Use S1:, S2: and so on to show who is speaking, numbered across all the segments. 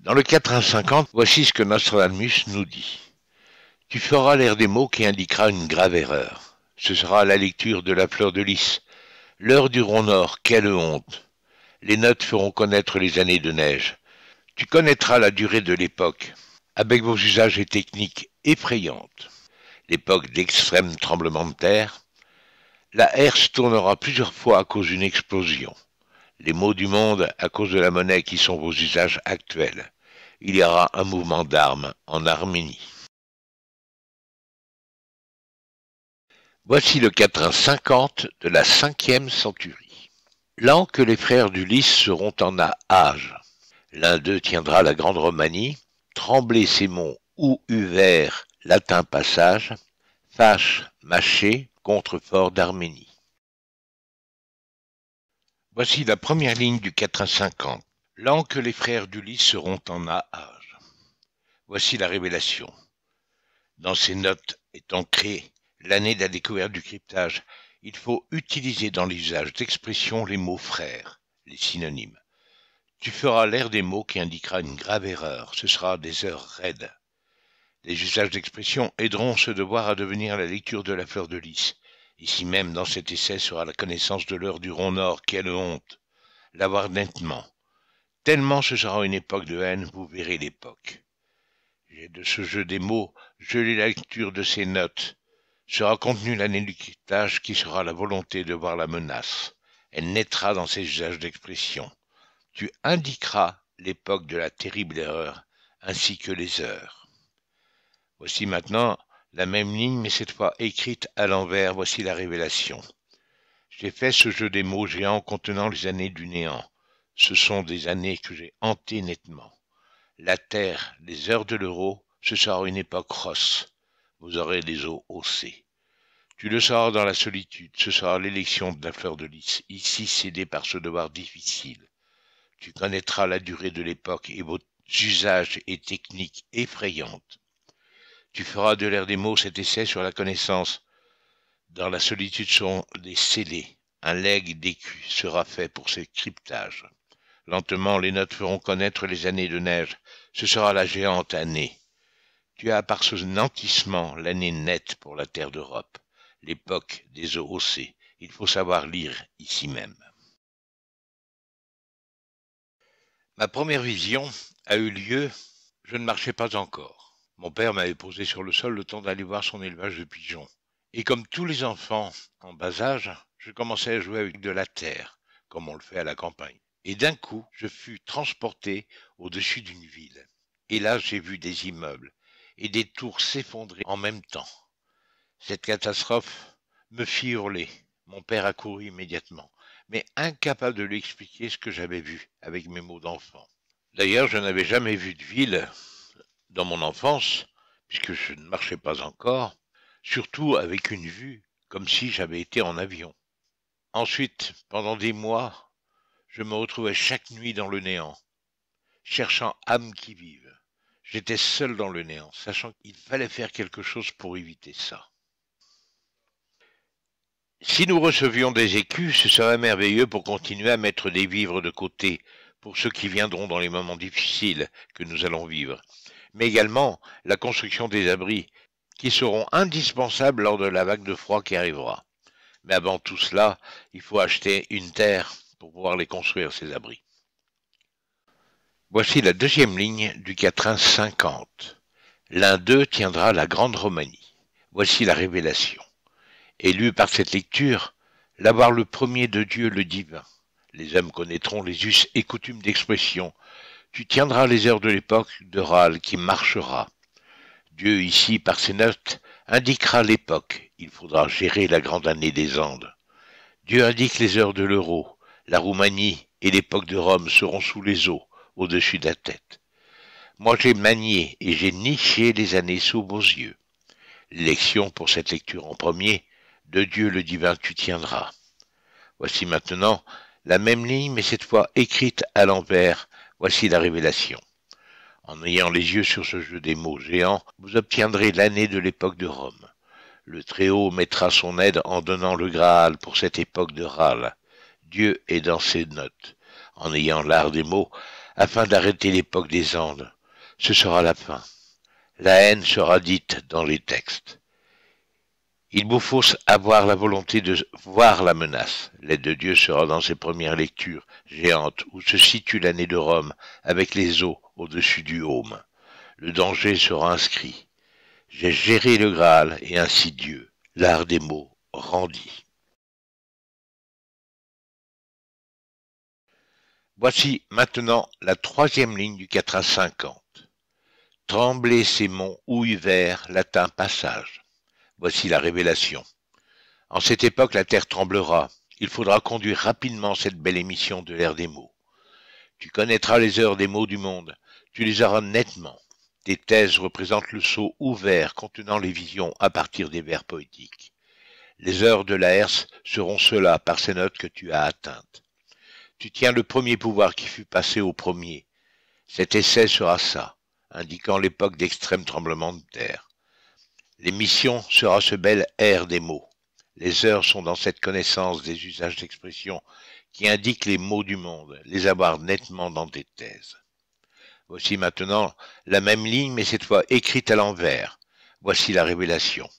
S1: Dans le 450, voici ce que Nostradamus nous dit. Tu feras l'air des mots qui indiquera une grave erreur. Ce sera la lecture de la fleur de lys. L'heure du rond nord, quelle honte. Les notes feront connaître les années de neige. Tu connaîtras la durée de l'époque, avec vos usages et techniques effrayantes. L'époque d'extrême tremblement de terre. La herse tournera plusieurs fois à cause d'une explosion les maux du monde à cause de la monnaie qui sont vos usages actuels. Il y aura un mouvement d'armes en Arménie. Voici le quatrain 50 de la cinquième centurie. L'an que les frères d'Ulysse seront en âge, l'un d'eux tiendra la grande Romanie, trembler ces monts ou Uvert, latin passage, fâche, mâché, contrefort d'Arménie. Voici la première ligne du 4 à L'an que les frères d'Ulysse seront en âge. Voici la révélation. Dans ces notes est ancrée l'année de la découverte du cryptage. Il faut utiliser dans l'usage d'expression les mots frères, les synonymes. Tu feras l'air des mots qui indiquera une grave erreur. Ce sera des heures raides. Les usages d'expression aideront ce devoir à devenir la lecture de la fleur de lys ici même dans cet essai sera la connaissance de l'heure du rond nord quelle honte l'avoir nettement tellement ce sera une époque de haine vous verrez l'époque j'ai de ce jeu des mots gelé la lecture de ces notes sera contenue quittage qui sera la volonté de voir la menace elle naîtra dans ses usages d'expression tu indiqueras l'époque de la terrible erreur ainsi que les heures voici maintenant la même ligne, mais cette fois écrite à l'envers, voici la révélation. J'ai fait ce jeu des mots géants contenant les années du néant. Ce sont des années que j'ai hantées nettement. La Terre, les heures de l'euro, ce sera une époque rosse. Vous aurez les eaux haussées. Tu le sauras dans la solitude, ce sera l'élection de la fleur de lys, ici cédée par ce devoir difficile. Tu connaîtras la durée de l'époque et vos usages et techniques effrayantes. Tu feras de l'air des mots cet essai sur la connaissance. Dans la solitude sont des scellés. Un legs d'écus sera fait pour ce cryptage. Lentement, les notes feront connaître les années de neige. Ce sera la géante année. Tu as par ce nantissement l'année nette pour la terre d'Europe, l'époque des eaux haussées. Il faut savoir lire ici même. Ma première vision a eu lieu, je ne marchais pas encore. Mon père m'avait posé sur le sol le temps d'aller voir son élevage de pigeons. Et comme tous les enfants en bas âge, je commençais à jouer avec de la terre, comme on le fait à la campagne. Et d'un coup, je fus transporté au-dessus d'une ville. Et là, j'ai vu des immeubles et des tours s'effondrer en même temps. Cette catastrophe me fit hurler. Mon père accourut immédiatement, mais incapable de lui expliquer ce que j'avais vu avec mes mots d'enfant. D'ailleurs, je n'avais jamais vu de ville dans mon enfance, puisque je ne marchais pas encore, surtout avec une vue, comme si j'avais été en avion. Ensuite, pendant des mois, je me retrouvais chaque nuit dans le néant, cherchant âmes qui vivent. J'étais seul dans le néant, sachant qu'il fallait faire quelque chose pour éviter ça. Si nous recevions des écus, ce serait merveilleux pour continuer à mettre des vivres de côté pour ceux qui viendront dans les moments difficiles que nous allons vivre, mais également la construction des abris, qui seront indispensables lors de la vague de froid qui arrivera. Mais avant tout cela, il faut acheter une terre pour pouvoir les construire, ces abris. Voici la deuxième ligne du quatrain 50. L'un d'eux tiendra la Grande Romanie. Voici la révélation. Élu par cette lecture, l'avoir le premier de Dieu le divin. Les hommes connaîtront les us et coutumes d'expression, tu tiendras les heures de l'époque de râle qui marchera. Dieu, ici, par ses notes, indiquera l'époque. Il faudra gérer la grande année des Andes. Dieu indique les heures de l'euro. La Roumanie et l'époque de Rome seront sous les eaux, au-dessus de la tête. Moi, j'ai manié et j'ai niché les années sous vos yeux. L'élection pour cette lecture en premier, de Dieu le divin tu tiendras. Voici maintenant la même ligne, mais cette fois écrite à l'envers, Voici la révélation. En ayant les yeux sur ce jeu des mots géants, vous obtiendrez l'année de l'époque de Rome. Le Très-Haut mettra son aide en donnant le Graal pour cette époque de Râle. Dieu est dans ses notes, en ayant l'art des mots, afin d'arrêter l'époque des Andes. Ce sera la fin. La haine sera dite dans les textes. Il vous faut avoir la volonté de voir la menace. L'aide de Dieu sera dans ses premières lectures géantes où se situe l'année de Rome avec les eaux au-dessus du Homme. Le danger sera inscrit. J'ai géré le Graal et ainsi Dieu. L'art des mots rendit. Voici maintenant la troisième ligne du 4 à 50. Tremblez ces monts houille vert, latin passage. Voici la révélation. En cette époque, la terre tremblera. Il faudra conduire rapidement cette belle émission de l'ère des mots. Tu connaîtras les heures des mots du monde. Tu les auras nettement. Tes thèses représentent le sceau ouvert contenant les visions à partir des vers poétiques. Les heures de la herse seront cela par ces notes que tu as atteintes. Tu tiens le premier pouvoir qui fut passé au premier. Cet essai sera ça, indiquant l'époque d'extrême tremblement de terre. L'émission sera ce bel air des mots. Les heures sont dans cette connaissance des usages d'expression qui indiquent les mots du monde, les avoir nettement dans des thèses. Voici maintenant la même ligne, mais cette fois écrite à l'envers. Voici la révélation.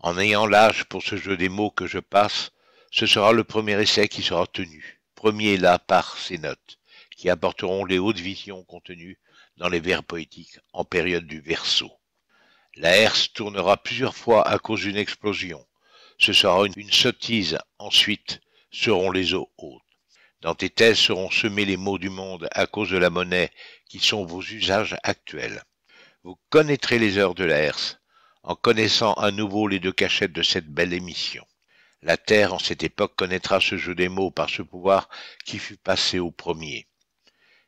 S1: En ayant l'âge pour ce jeu des mots que je passe, ce sera le premier essai qui sera tenu, premier là par ces notes, qui apporteront les hautes visions contenues dans les vers poétiques en période du verso. La herse tournera plusieurs fois à cause d'une explosion. Ce sera une, sottise. Ensuite seront les eaux hautes. Dans tes thèses seront semés les mots du monde à cause de la monnaie qui sont vos usages actuels. Vous connaîtrez les heures de la herse en connaissant à nouveau les deux cachettes de cette belle émission. La terre en cette époque connaîtra ce jeu des mots par ce pouvoir qui fut passé au premier.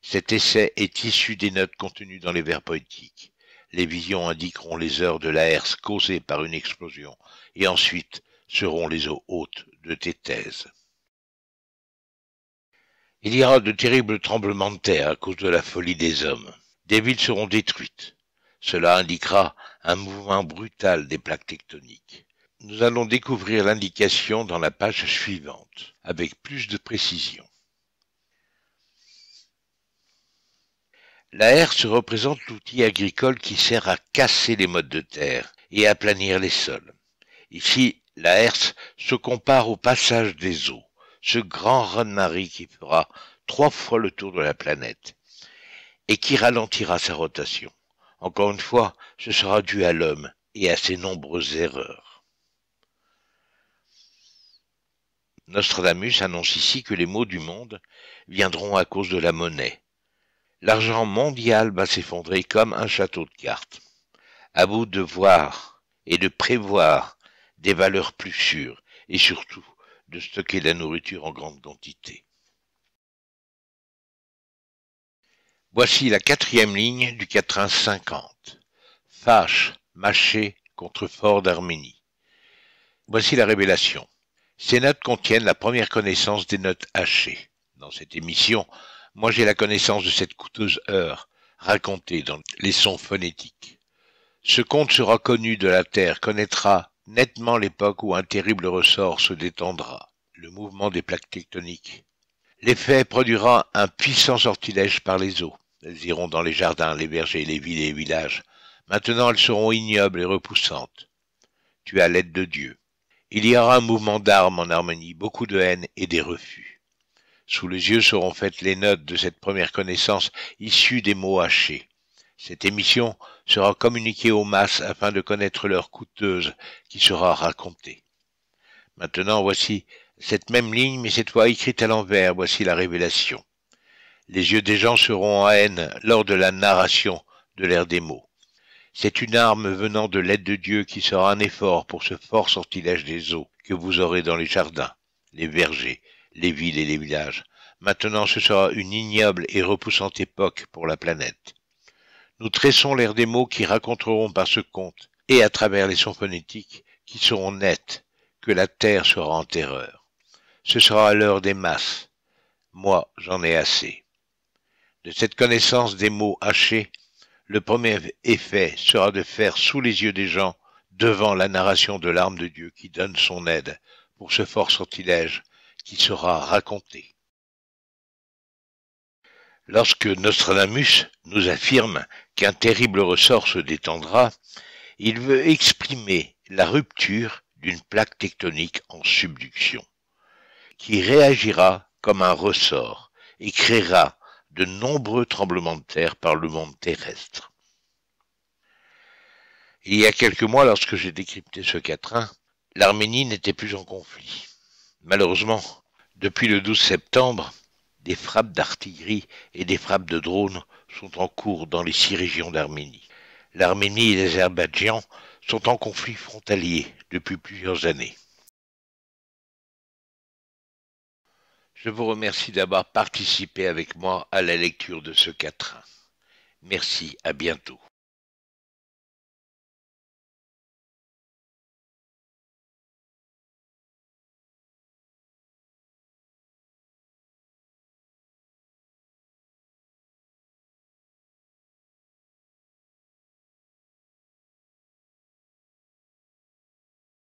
S1: Cet essai est issu des notes contenues dans les vers poétiques. Les visions indiqueront les heures de la herse causées par une explosion, et ensuite seront les eaux hautes de tes Il y aura de terribles tremblements de terre à cause de la folie des hommes. Des villes seront détruites. Cela indiquera un mouvement brutal des plaques tectoniques. Nous allons découvrir l'indication dans la page suivante, avec plus de précision. La herse représente l'outil agricole qui sert à casser les modes de terre et à planir les sols. Ici, la herse se compare au passage des eaux, ce grand raz qui fera trois fois le tour de la planète et qui ralentira sa rotation. Encore une fois, ce sera dû à l'homme et à ses nombreuses erreurs. Nostradamus annonce ici que les maux du monde viendront à cause de la monnaie, L'argent mondial va s'effondrer comme un château de cartes. À vous de voir et de prévoir des valeurs plus sûres et surtout de stocker la nourriture en grande quantité. Voici la quatrième ligne du 450. Fâche, mâché, contre Fort d'Arménie. Voici la révélation. Ces notes contiennent la première connaissance des notes hachées. Dans cette émission, moi, j'ai la connaissance de cette coûteuse heure, racontée dans les sons phonétiques. Ce conte sera connu de la terre, connaîtra nettement l'époque où un terrible ressort se détendra, le mouvement des plaques tectoniques. L'effet produira un puissant sortilège par les eaux. Elles iront dans les jardins, les vergers, les villes et les villages. Maintenant elles seront ignobles et repoussantes. Tu as l'aide de Dieu. Il y aura un mouvement d'armes en harmonie, beaucoup de haine et des refus. Sous les yeux seront faites les notes de cette première connaissance issue des mots hachés. Cette émission sera communiquée aux masses afin de connaître l'heure coûteuse qui sera racontée. Maintenant, voici cette même ligne, mais cette fois écrite à l'envers, voici la révélation. Les yeux des gens seront en haine lors de la narration de l'ère des mots. C'est une arme venant de l'aide de Dieu qui sera un effort pour ce fort sortilège des eaux que vous aurez dans les jardins, les vergers, les villes et les villages. Maintenant ce sera une ignoble et repoussante époque pour la planète. Nous tressons l'air des mots qui raconteront par ce conte, et à travers les sons phonétiques, qui seront nets, que la Terre sera en terreur. Ce sera l'heure des masses. Moi, j'en ai assez. De cette connaissance des mots hachés, le premier effet sera de faire sous les yeux des gens, devant la narration de l'arme de Dieu qui donne son aide, pour ce fort sortilège, qui sera raconté Lorsque Nostradamus nous affirme qu'un terrible ressort se détendra, il veut exprimer la rupture d'une plaque tectonique en subduction, qui réagira comme un ressort et créera de nombreux tremblements de terre par le monde terrestre. Il y a quelques mois, lorsque j'ai décrypté ce quatrain, l'Arménie n'était plus en conflit. Malheureusement, depuis le 12 septembre, des frappes d'artillerie et des frappes de drones sont en cours dans les six régions d'Arménie. L'Arménie et l'Azerbaïdjan sont en conflit frontalier depuis plusieurs années. Je vous remercie d'avoir participé avec moi à la lecture de ce quatrain. Merci, à bientôt.